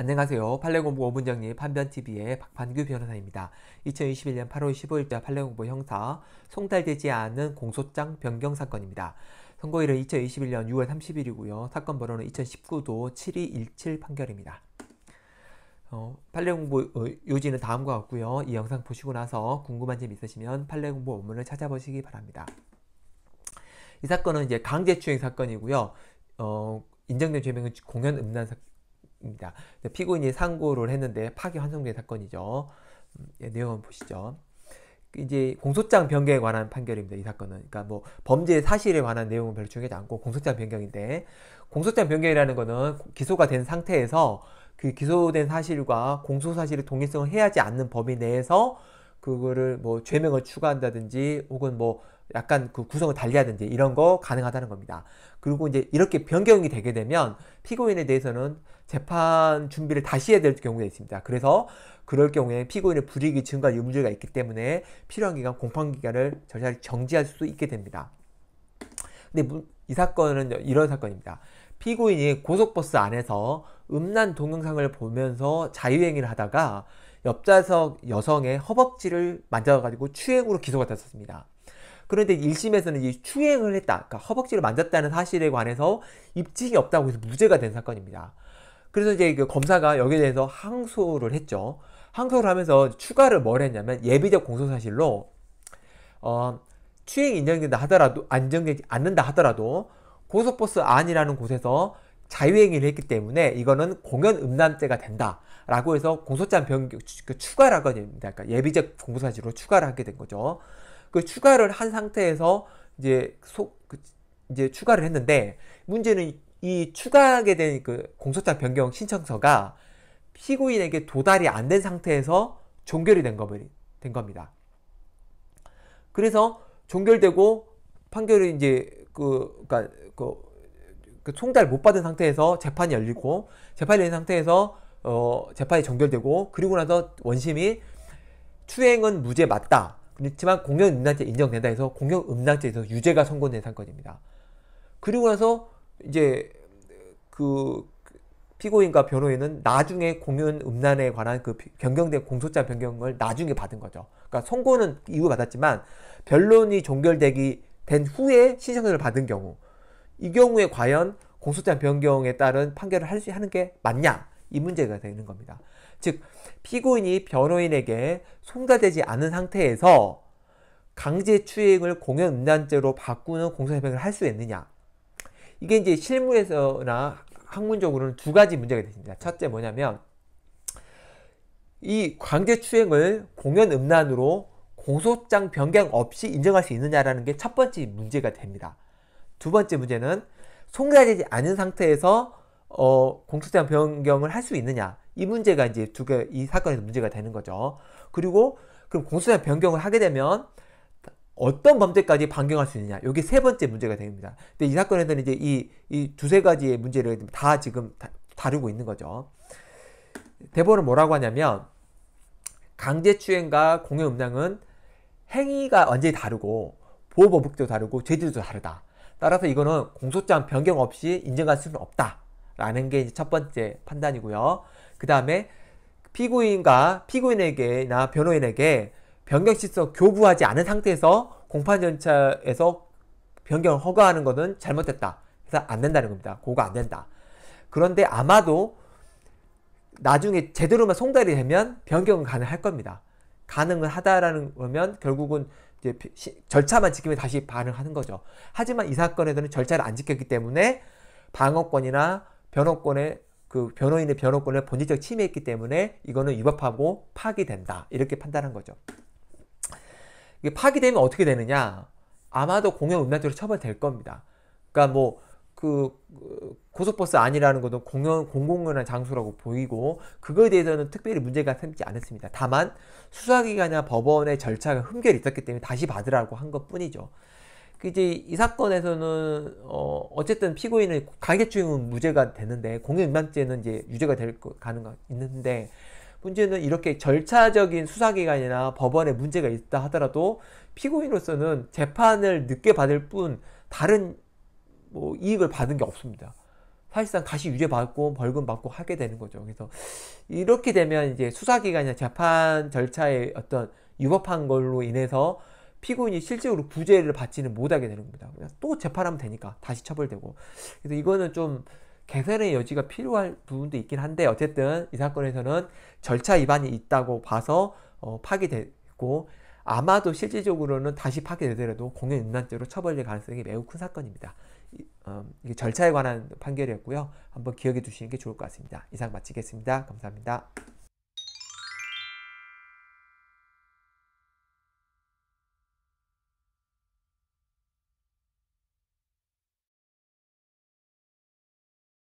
안녕하세요. 판례공부 5분정리 판변TV의 박판규 변호사입니다. 2021년 8월 15일자 판례공부 형사 송달되지 않은 공소장 변경 사건입니다. 선고일은 2021년 6월 30일이고요. 사건 번호는 2019도 7217 판결입니다. 어, 판례공부 어, 요지는 다음과 같고요. 이 영상 보시고 나서 궁금한 점 있으시면 판례공부 원문을 찾아보시기 바랍니다. 이 사건은 이제 강제추행 사건이고요. 어, 인정된 죄명은 공연 음란 사건 입니다. 피고인이 상고를 했는데 파기 환송된 사건이죠. 음, 예, 내용 보시죠. 이제 공소장 변경에 관한 판결입니다. 이 사건은. 그러니까 뭐 범죄 사실에 관한 내용은 별로 중요하지 않고 공소장 변경인데 공소장 변경이라는 거는 기소가 된 상태에서 그 기소된 사실과 공소 사실의 동일성을 해야지 않는 범위 내에서 그거를 뭐 죄명을 추가한다든지 혹은 뭐 약간 그 구성을 달리하든지 이런 거 가능하다는 겁니다. 그리고 이제 이렇게 변경이 되게 되면 피고인에 대해서는 재판 준비를 다시 해야 될 경우가 있습니다. 그래서 그럴 경우에 피고인의 불이익이 증가 할 유무죄가 있기 때문에 필요한 기간 공판 기간을 절차를 정지할 수도 있게 됩니다. 근데 이 사건은 이런 사건입니다. 피고인이 고속버스 안에서 음란 동영상을 보면서 자유행위를 하다가 옆좌석 여성의 허벅지를 만져가지고 추행으로 기소가 됐었습니다. 그런데 1심에서는 이 추행을 했다, 그러니까 허벅지를 만졌다는 사실에 관해서 입증이 없다고 해서 무죄가 된 사건입니다. 그래서 이제 그 검사가 여기에 대해서 항소를 했죠. 항소를 하면서 추가를 뭘 했냐면 예비적 공소 사실로 어, 추행 인정된다 하더라도 안정되지 않는다 하더라도 고속버스 안이라는 곳에서 자유행위를 했기 때문에 이거는 공연 음란죄가 된다라고 해서 공소장 변경 그 그 추가라거든요 그러니까 예비적 공소사실로 추가를 하게 된 거죠. 그 추가를 한 상태에서 이제 소, 그, 이제 추가를 했는데 문제는 이 추가하게 된 그 공소장 변경 신청서가 피고인에게 도달이 안 된 상태에서 종결이 된, 거, 된 겁니다. 그래서 종결되고 판결이 이제 그, 그니까 그, 그 송달 못 받은 상태에서 재판이 열리고 재판이 열린 상태에서 어, 재판이 종결되고 그리고 나서 원심이 추행은 무죄 맞다. 그렇지만 공영음란죄 인정된다 해서 공영음란죄에서 유죄가 선고된 사건입니다. 그리고 나서 이제 그 피고인과 변호인은 나중에 공연음란에 관한 그 변경된 공소장 변경을 나중에 받은 거죠. 그러니까 선고는 이후 받았지만 변론이 종결되기 된 후에 신청서를 받은 경우 이 경우에 과연 공소장 변경에 따른 판결을 할 수 하는 게 맞냐? 이 문제가 되는 겁니다. 즉 피고인이 변호인에게 송사되지 않은 상태에서 강제추행을 공연음란죄로 바꾸는 공소협약을 할 수 있느냐 이게 이제 실무에서나 학문적으로는 두 가지 문제가 됩니다. 첫째 뭐냐면 이 강제추행을 공연음란으로 공소장 변경 없이 인정할 수 있느냐라는 게 첫 번째 문제가 됩니다. 두 번째 문제는 송사되지 않은 상태에서 어, 공소장 변경을 할 수 있느냐 이 문제가 이제 두 개 이 사건에서 문제가 되는 거죠. 그리고 그럼 공소장 변경을 하게 되면 어떤 범죄까지 반경할 수 있느냐 이게 세 번째 문제가 됩니다. 근데 이 사건에서는 이제 이 이 두세 가지의 문제를 다 지금 다, 루고 있는 거죠. 대본원은 뭐라고 하냐면 강제추행과 공해음량은 행위가 완전히 다르고 보호법목도 다르고 제재도 다르다. 따라서 이거는 공소장 변경 없이 인정할 수는 없다. 라는 게 이제 첫 번째 판단이고요. 그 다음에 피고인과 피고인에게나 변호인에게 변경시서 교부하지 않은 상태에서 공판 절차에서 변경을 허가하는 것은 잘못됐다. 그래서 안 된다는 겁니다. 고거안 된다. 그런데 아마도 나중에 제대로만 송달이 되면 변경은 가능할 겁니다. 가능은 하다라는 거면 결국은 이제 절차만 지키면 다시 반응하는 거죠. 하지만 이 사건에서는 절차를 안 지켰기 때문에 방어권이나 변호권의 그 변호인의 변호권을 본질적 침해했기 때문에 이거는 위법하고 파기된다 이렇게 판단한 거죠. 이게 파기되면 어떻게 되느냐? 아마도 공연 음란죄로 처벌될 겁니다. 그러니까 뭐 그 고속버스 아니라는 것도 공연 공공연한 장소라고 보이고 그거에 대해서는 특별히 문제가 생기지 않았습니다. 다만 수사기관이나 법원의 절차가 흠결이 있었기 때문에 다시 받으라고 한 것뿐이죠. 그 이제 이 사건에서는 어 어쨌든 피고인의 가계추행은 무죄가 되는데 공익망죄는 이제 유죄가 될 가능가 있는데 문제는 이렇게 절차적인 수사기관이나 법원에 문제가 있다 하더라도 피고인으로서는 재판을 늦게 받을 뿐 다른 뭐 이익을 받은 게 없습니다. 사실상 다시 유죄 받고 벌금 받고 하게 되는 거죠. 그래서 이렇게 되면 이제 수사기관이나 재판 절차의 어떤 위법한 걸로 인해서 피고인이 실제로 구제를 받지는 못하게 되는 겁니다. 또 재판하면 되니까 다시 처벌되고. 그래서 이거는 좀 개선의 여지가 필요할 부분도 있긴 한데 어쨌든 이 사건에서는 절차 위반이 있다고 봐서 어, 파기됐고 아마도 실질적으로는 다시 파기되더라도 공연음란죄로 처벌될 가능성이 매우 큰 사건입니다. 이, 어, 이게 절차에 관한 판결이었고요. 한번 기억해 두시는 게 좋을 것 같습니다. 이상 마치겠습니다. 감사합니다.